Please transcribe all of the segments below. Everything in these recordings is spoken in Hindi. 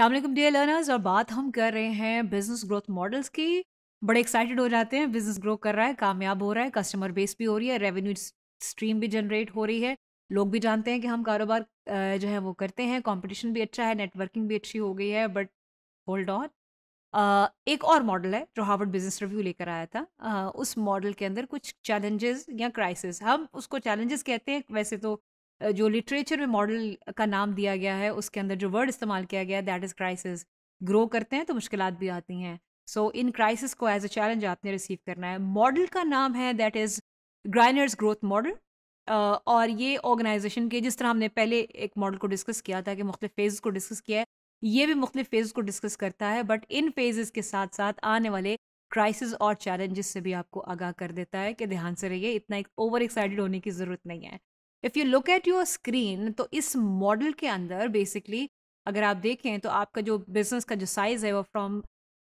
अल्लाम डियर लर्नर्स और बात हम कर रहे हैं बिजनेस ग्रोथ मॉडल्स की बड़े एक्साइटेड हो जाते हैं बिजनेस ग्रो कर रहा है कामयाब हो रहा है कस्टमर बेस भी हो रही है रेवेन्यू स्ट्रीम भी जनरेट हो रही है लोग भी जानते हैं कि हम कारोबार जो है वो करते हैं कॉम्पिटिशन भी अच्छा है नेटवर्किंग भी अच्छी हो गई है बट होल्ड ऑन एक और मॉडल है जो हार्वर्ड बिजनेस रिव्यू लेकर आया था uh, उस मॉडल के अंदर कुछ चैलेंजेस या क्राइसिस हम उसको चैलेंजेस कहते हैं वैसे तो जो लिटरेचर में मॉडल का नाम दिया गया है उसके अंदर जो वर्ड इस्तेमाल किया गया है दैट इज़ क्राइसिस ग्रो करते हैं तो मुश्किल भी आती हैं सो इन क्राइसिस को एज अ चैलेंज आपने रिसीव करना है मॉडल का नाम है that is Greiner's growth model और ये ऑर्गेनाइजेशन के जिस तरह हमने पहले एक मॉडल को डिस्कस किया था कि मुख्तु फेज़ को डिस्कस किया है ये भी मुख्तु फेज़ को डिस्कस करता है बट इन फेजेस के साथ साथ आने वाले क्राइसिस और चैलेंजेस से भी आपको आगाह कर देता है कि ध्यान से रहिए इतना एक ओवर एक्साइटेड होने की ज़रूरत नहीं है if you look at your screen तो इस मॉडल के अंदर बेसिकली अगर आप देखें तो आपका जो बिजनेस का जो साइज़ है वो फ्रॉम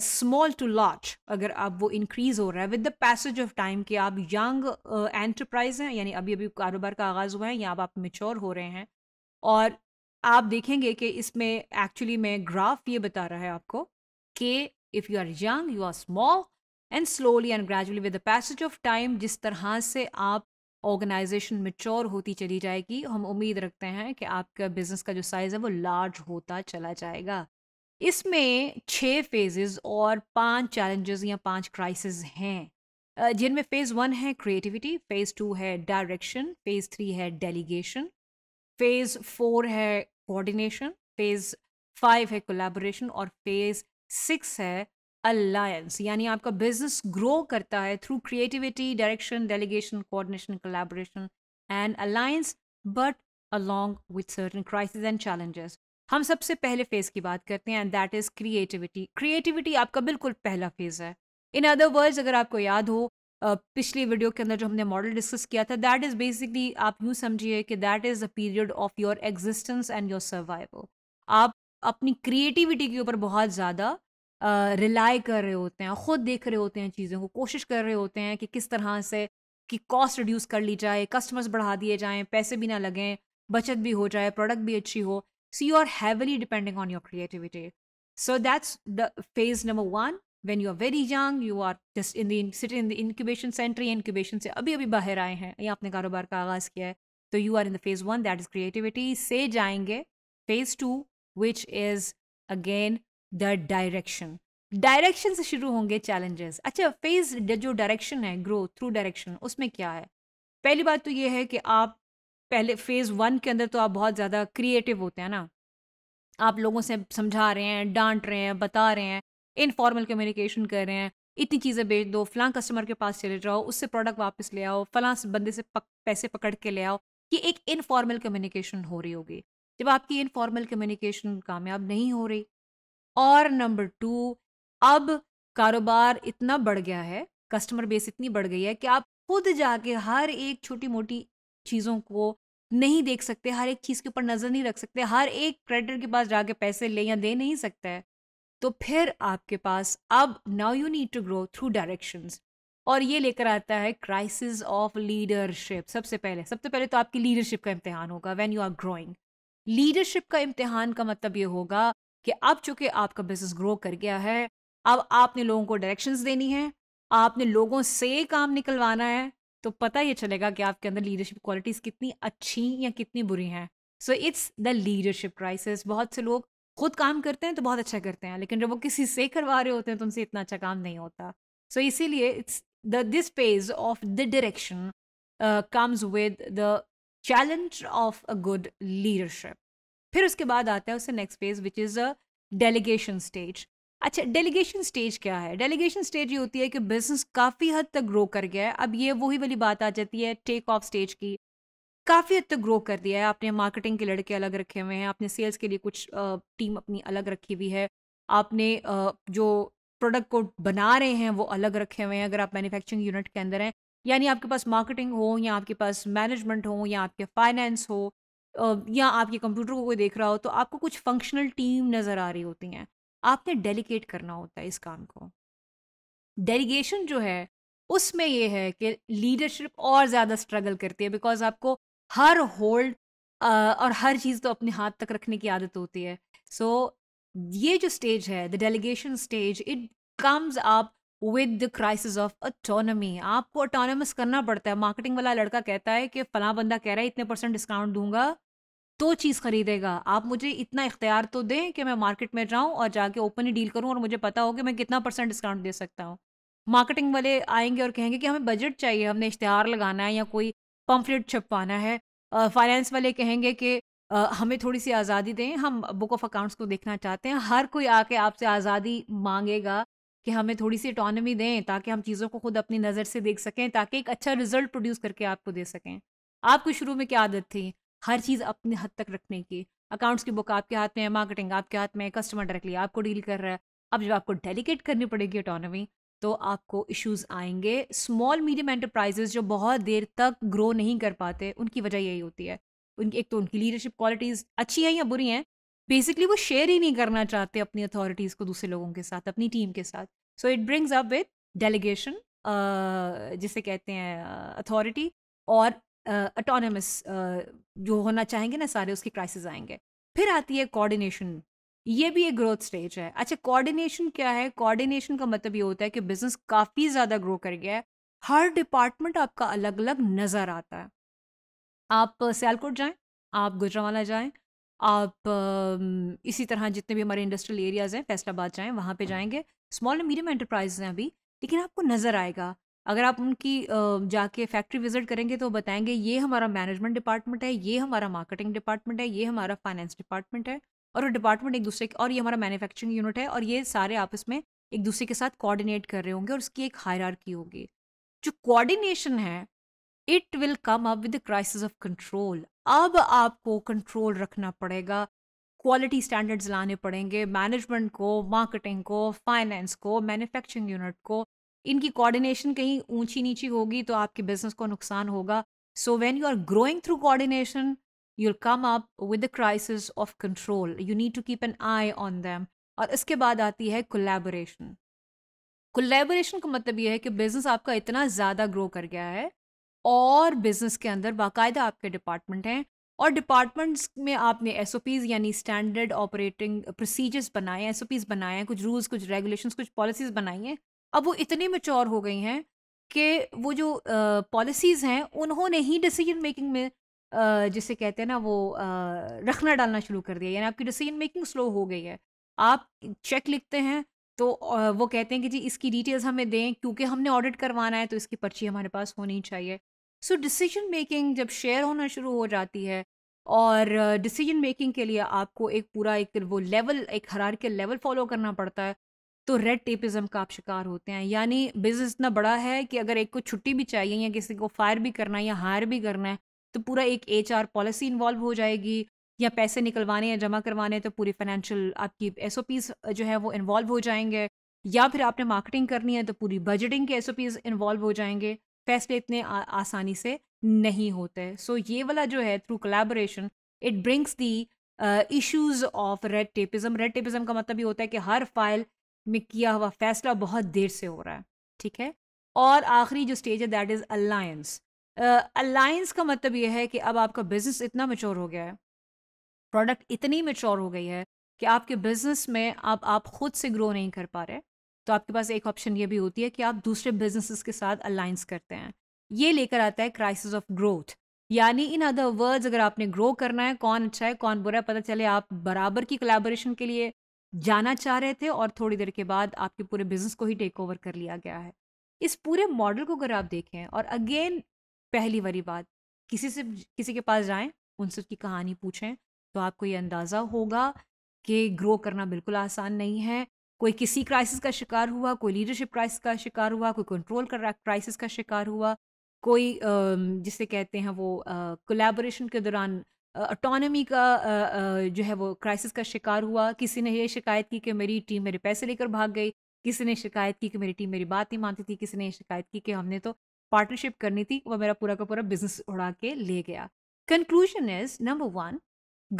स्मॉल टू लार्ज अगर आप वो इंक्रीज हो रहा है with the passage of time कि आप यंग एंटरप्राइज uh, हैं यानी अभी अभी कारोबार का आगाज़ हुआ है या अब आप मेच्योर हो रहे हैं और आप देखेंगे कि इसमें एक्चुअली में ग्राफ ये बता रहा है आपको कि if you are young you are small and slowly and gradually with the passage of time जिस तरह से आप ऑर्गेनाइजेशन मेच्योर होती चली जाएगी हम उम्मीद रखते हैं कि आपका बिजनेस का जो साइज़ है वो लार्ज होता चला जाएगा इसमें छः फेजेस और पांच चैलेंजेस या पांच क्राइसिस हैं जिनमें फ़ेज़ वन है क्रिएटिविटी फ़ेज़ टू है डायरेक्शन फ़ेज़ थ्री है डेलीगेशन फ़ेज़ फोर है कोऑर्डिनेशन फ़ेज़ फाइव है कोलैबोरेशन और फ़ेज़ सिक्स है अलायंस यानी आपका बिजनेस ग्रो करता है through creativity direction delegation coordination collaboration and alliance but along with certain crisis and challenges हम सबसे पहले फेज़ की बात करते हैं and that is creativity creativity आपका बिल्कुल पहला फेज़ है इन अदर वर्ड्स अगर आपको याद हो पिछली वीडियो के अंदर जो हमने मॉडल डिस्कस किया था दैट इज़ बेसिकली आप यूँ समझिए कि that is a period of your existence and your survival आप अपनी क्रिएटिविटी के ऊपर बहुत ज़्यादा रिलाई कर रहे होते हैं खुद देख रहे होते हैं चीज़ों को कोशिश कर रहे होते हैं कि किस तरह से कि कॉस्ट रिड्यूस कर ली जाए कस्टमर्स बढ़ा दिए जाएँ पैसे भी ना लगें बचत भी हो जाए प्रोडक्ट भी अच्छी हो so you are heavily depending on your creativity so that's the phase number one when you are very young you are just in the in the incubation centre या इनक्यूबेशन से अभी अभी बाहर आए हैं या आपने कारोबार का आगाज़ किया है तो you are in the phase one that is creativity से जाएंगे phase two which is again the direction direction से शुरू होंगे चैलेंजेस अच्छा फेज जो डायरेक्शन है ग्रो थ्रू डायरेक्शन उसमें क्या है पहली बात तो ये है कि आप पहले फेज़ वन के अंदर तो आप बहुत ज़्यादा क्रिएटिव होते हैं ना आप लोगों से समझा रहे हैं डांट रहे हैं बता रहे हैं इनफॉर्मल कम्युनिकेशन कर रहे हैं इतनी चीज़ें बेच दो फलां कस्टमर के पास चले जाओ उससे प्रोडक्ट वापस ले आओ फ़लाँ बंदे से पक, पैसे पकड़ के ले आओ ये एक इनफॉर्मल कम्युनिकेशन हो रही होगी जब आपकी इनफॉर्मल कम्युनिकेशन कामयाब नहीं हो रही और नंबर टू अब कारोबार इतना बढ़ गया है कस्टमर बेस इतनी बढ़ गई है कि आप खुद जाके हर एक छोटी मोटी चीज़ों को नहीं देख सकते हर एक चीज़ के ऊपर नज़र नहीं रख सकते हर एक क्रेडिटर के पास जाके पैसे ले या दे नहीं सकते है तो फिर आपके पास अब now you need to grow through directions और ये लेकर आता है क्राइसिस ऑफ लीडरशिप सबसे पहले सबसे पहले तो आपकी लीडरशिप का इम्तहान होगा when you are growing leadership का इम्तहान का मतलब ये होगा कि अब चूंकि आपका बिजनेस ग्रो कर गया है अब आपने लोगों को डायरेक्शंस देनी है आपने लोगों से काम निकलवाना है तो पता ये चलेगा कि आपके अंदर लीडरशिप क्वालिटीज़ कितनी अच्छी या कितनी बुरी हैं so it's the leadership crisis बहुत से लोग खुद काम करते हैं तो बहुत अच्छा करते हैं लेकिन जब वो किसी से करवा रहे होते हैं तो उनसे इतना अच्छा काम नहीं होता सो so, इसीलिए it's the this phase of the direction comes with the challenge of a good leadership फिर उसके बाद आता है उससे next phase which is a delegation stage अच्छा डेलीगेशन स्टेज क्या है डेलीगेशन स्टेज ये होती है कि बिजनेस काफ़ी हद तक ग्रो कर गया है अब ये वही वाली बात आ जाती है टेक ऑफ स्टेज की काफ़ी हद तक ग्रो कर दिया है आपने मार्केटिंग के लड़के अलग रखे हुए हैं आपने सेल्स के लिए कुछ टीम अपनी अलग रखी हुई है आपने जो प्रोडक्ट को बना रहे हैं वो अलग रखे हुए हैं अगर आप मैन्युफैक्चरिंग यूनिट के अंदर हैं यानी आपके पास मार्केटिंग हो या आपके पास मैनेजमेंट हो या आपके फाइनेंस हो या आपके कंप्यूटर को कोई देख रहा हो तो आपको कुछ फंक्शनल टीम नज़र आ रही होती हैं आपने डेलीकेट करना होता है इस काम को डेलीगेशन जो है उसमें ये है कि लीडरशिप और ज़्यादा स्ट्रगल करती है बिकॉज आपको हर होल्ड और हर चीज़ तो अपने हाथ तक रखने की आदत होती है सो so, ये जो स्टेज है the delegation stage it comes up with the crisis of autonomy आपको ऑटोनमस करना पड़ता है मार्केटिंग वाला लड़का कहता है कि फला बंदा कह रहा है इतने परसेंट डिस्काउंट दूंगा तो चीज़ खरीदेगा आप मुझे इतना इख्तियार तो दें कि मैं मार्केट में जाऊं और जाके ओपनली डील करूं और मुझे पता हो कि मैं कितना परसेंट डिस्काउंट दे सकता हूं मार्केटिंग वाले आएंगे और कहेंगे कि हमें बजट चाहिए हमने इश्तहार लगाना है या कोई पम्फलेट छपवाना है फाइनेंस वाले कहेंगे कि हमें थोड़ी सी आज़ादी दें हम बुक ऑफ अकाउंट्स को देखना चाहते हैं हर कोई आके आपसे आज़ादी मांगेगा कि हमें थोड़ी सी इटोनमी दें ताकि हम चीज़ों को खुद अपनी नज़र से देख सकें ताकि एक अच्छा रिजल्ट प्रोड्यूस करके आपको दे सकें आपको शुरू में क्या आदत थी हर चीज़ अपने हद तक रखने की अकाउंट्स की बुक आपके हाथ में है मार्केटिंग आपके हाथ में है कस्टमर डायरेक्टली आपको डील कर रहा है अब जब आपको डेलीकेट करनी पड़ेगी ऑटोनमी तो आपको इश्यूज आएंगे स्मॉल मीडियम एंटरप्राइजेस जो बहुत देर तक ग्रो नहीं कर पाते उनकी वजह यही होती है उनकी एक तो उनकी लीडरशिप क्वालिटीज़ अच्छी हैं या बुरी हैं बेसिकली वो शेयर ही नहीं करना चाहते अपनी अथॉरिटीज़ को दूसरे लोगों के साथ अपनी टीम के साथ so it brings up with delegation जिसे कहते हैं अथॉरिटी uh, और अटोनमस uh, uh, जो होना चाहेंगे ना सारे उसके क्राइसिस आएंगे फिर आती है कोऑर्डिनेशन ये भी एक ग्रोथ स्टेज है अच्छा कोऑर्डिनेशन क्या है कोऑर्डिनेशन का मतलब ये होता है कि बिजनेस काफ़ी ज़्यादा ग्रो कर गया है हर डिपार्टमेंट आपका अलग अलग नज़र आता है आप uh, सियालकोट जाएं आप गुजरावाला जाएं आप इसी तरह जितने भी हमारे इंडस्ट्रियल एरियाज़ हैं फैसलाबाद जाएँ वहाँ पे जाएंगे स्मॉल एंड मीडियम एंटरप्राइज हैं अभी लेकिन आपको नज़र आएगा अगर आप उनकी जाके फैक्ट्री विजिट करेंगे तो बताएंगे ये हमारा मैनेजमेंट डिपार्टमेंट है ये हमारा मार्केटिंग डिपार्टमेंट है ये हमारा फाइनेंस डिपार्टमेंट है और वो डिपार्टमेंट एक दूसरे के और ये हमारा मैन्युफैक्चरिंग यूनिट है और ये सारे आपस में एक दूसरे के साथ कोऑर्डिनेट कर रहे होंगे और उसकी एक हायर होगी जो कोऑर्डिनेशन है it will come up with the crisis of control अब आपको कंट्रोल रखना पड़ेगा क्वालिटी स्टैंडर्ड्स लाने पड़ेंगे मैनेजमेंट को मार्केटिंग को फाइनेंस को मैन्युफैक्चरिंग यूनिट को इनकी कोऑर्डिनेशन कहीं ऊंची नीची होगी तो आपके बिजनेस को नुकसान होगा so when you are growing through coordination you'll come up with the crisis of control you need to keep an eye on them और इसके बाद आती है कोलेबोरेशन कोलेबोरेशन का मतलब यह है कि बिजनेस आपका इतना ज़्यादा ग्रो कर गया है और बिजनेस के अंदर बाकायदा आपके डिपार्टमेंट हैं और डिपार्टमेंट्स में आपने एस यानी स्टैंडर्ड ऑपरेटिंग प्रोसीजर्स बनाए हैं एस बनाए हैं कुछ रूल्स कुछ रेगुलेशन कुछ पॉलिसीज़ बनाई हैं अब वो इतनी मेच्योर हो गई हैं कि वो जो पॉलिसीज़ हैं उन्होंने ही डिसीजन मेकिंग में जिसे कहते हैं ना वो रखना डालना शुरू कर दिया यानी आपकी डिसीजन मेकिंग स्लो हो गई है आप चेक लिखते हैं तो वो कहते हैं कि जी इसकी डिटेल्स हमें दें क्योंकि हमने ऑडिट करवाना है तो इसकी पर्ची हमारे पास होनी चाहिए सो डिसीजन मेकिंग जब शेयर होना शुरू हो जाती है और डिसीजन uh, मेकिंग के लिए आपको एक पूरा एक वो लेवल एक हरार के लेवल फॉलो करना पड़ता है तो रेड टेपिज्म का आप शिकार होते हैं यानी बिजनेस इतना बड़ा है कि अगर एक को छुट्टी भी चाहिए या किसी को फायर भी करना है या हायर भी करना है तो पूरा एक एच पॉलिसी इन्वॉल्व हो जाएगी या पैसे निकलवाने या जमा करवाने तो पूरी फाइनेंशियल आपकी एस जो है वो इन्वॉल्व हो जाएंगे या फिर आपने मार्केटिंग करनी है तो पूरी बजटिंग के एस इन्वॉल्व हो जाएंगे फैसले इतने आ, आसानी से नहीं होते सो so, ये वाला जो है through collaboration it brings the issues of red tapism red tapism का मतलब ये होता है कि हर फाइल में किया हुआ फैसला बहुत देर से हो रहा है ठीक है और आखिरी जो स्टेज है दैट इज़ अलायंस अलायंस का मतलब यह है कि अब आपका बिजनेस इतना मेच्योर हो गया है प्रोडक्ट इतनी मेच्योर हो गई है कि आपके बिजनेस में अब आप, आप खुद से ग्रो नहीं कर पा रहे तो आपके पास एक ऑप्शन ये भी होती है कि आप दूसरे बिजनेसेस के साथ अलाइंस करते हैं ये लेकर आता है क्राइसिस ऑफ ग्रोथ यानी इन अदर वर्ड्स अगर आपने ग्रो करना है कौन अच्छा है कौन बुरा है पता चले आप बराबर की कोलेबोरेशन के लिए जाना चाह रहे थे और थोड़ी देर के बाद आपके पूरे बिजनेस को ही टेक ओवर कर लिया गया है इस पूरे मॉडल को अगर आप देखें और अगेन पहली वाली बात किसी से किसी के पास जाएं उनसे उसकी कहानी पूछें तो आपको ये अंदाज़ा होगा कि ग्रो करना बिल्कुल आसान नहीं है कोई किसी क्राइसिस का शिकार हुआ कोई लीडरशिप क्राइसिस का शिकार हुआ कोई कंट्रोल का क्राइसिस का शिकार हुआ कोई जिसे कहते हैं वो कोलेबोरेशन के दौरान ऑटोनमी का जो है वो क्राइसिस का शिकार हुआ किसी ने ये शिकायत की कि मेरी टीम मेरे पैसे लेकर भाग गई किसी ने शिकायत की कि मेरी टीम मेरी बात नहीं मानती थी किसी ने शिकायत की कि हमने तो पार्टनरशिप करनी थी वह मेरा पूरा का पूरा बिजनेस उड़ा के ले गया conclusion is number one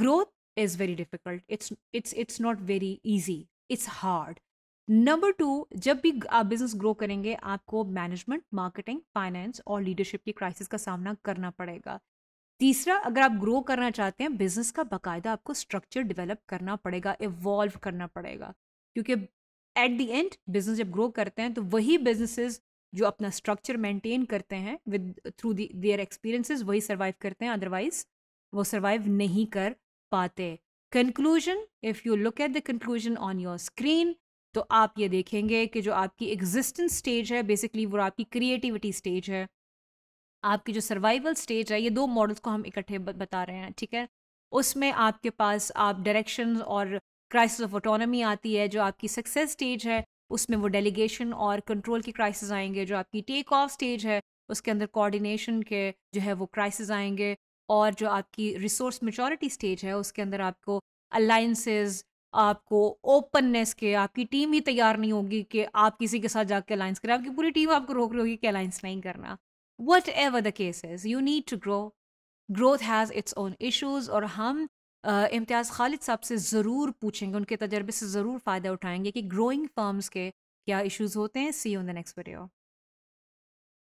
growth is very difficult it's it's it's not very easy it's hard number two जब भी आप बिजनेस ग्रो करेंगे आपको मैनेजमेंट मार्केटिंग फाइनेंस और लीडरशिप की क्राइसिस का सामना करना पड़ेगा तीसरा अगर आप ग्रो करना चाहते हैं बिजनेस का बाकायदा आपको स्ट्रक्चर डेवलप करना पड़ेगा इवॉल्व करना पड़ेगा क्योंकि एट द एंड बिजनेस जब ग्रो करते हैं तो वही बिजनेसेस जो अपना स्ट्रक्चर मेंटेन करते हैं विद थ्रू दियर एक्सपीरियंसेस वही सर्वाइव करते हैं अदरवाइज वो सर्वाइव नहीं कर पाते conclusion if you look at the conclusion on your screen तो आप ये देखेंगे कि जो आपकी एग्जिस्टेंस स्टेज है बेसिकली वो आपकी क्रिएटिविटी स्टेज है आपकी जो सर्वाइवल स्टेज है ये दो मॉडल्स को हम इकट्ठे बता रहे हैं ठीक है उसमें आपके पास आप डायरेक्शन और क्राइसिस ऑफ ऑटोनमी आती है जो आपकी सक्सेस स्टेज है उसमें वो डेलीगेशन और कंट्रोल की क्राइसिस आएंगे जो आपकी टेक ऑफ स्टेज है उसके अंदर कोऑर्डिनेशन के जो है वो क्राइसिस आएंगे और जो आपकी रिसोर्स मेचोरिटी स्टेज है उसके अंदर आपको अलाइंसेज आपको ओपननेस के आपकी टीम ही तैयार नहीं होगी कि आप किसी के साथ जाकर अलाइंस करें आपकी पूरी टीम आपको रोक रही होगी कि अलाइंस नहीं करना whatever the cases you need to grow growth has its own issues और हम इम्तियाज़ खालिद साहब से ज़रूर पूछेंगे उनके तजर्बे से ज़रूर फ़ायदा उठाएंगे कि ग्रोइंग फर्म्स के क्या इशूज़ होते हैं see on the next video